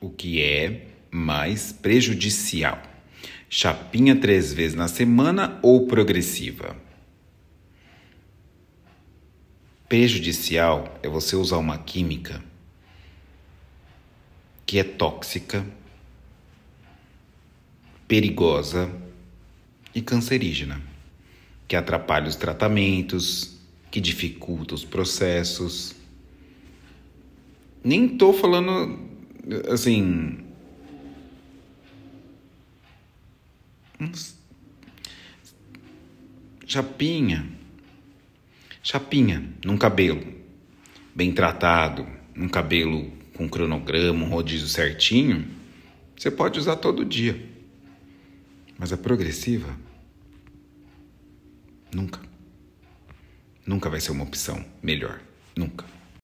o que é mais prejudicial. Chapinha três vezes na semana ou progressiva? Prejudicial é você usar uma química que é tóxica, perigosa e cancerígena, que atrapalha os tratamentos, que dificulta os processos. Nem tô falando Assim. Chapinha. Chapinha num cabelo bem tratado, num cabelo com cronograma, um rodízio certinho, você pode usar todo dia. Mas a progressiva, nunca. Nunca vai ser uma opção melhor. Nunca.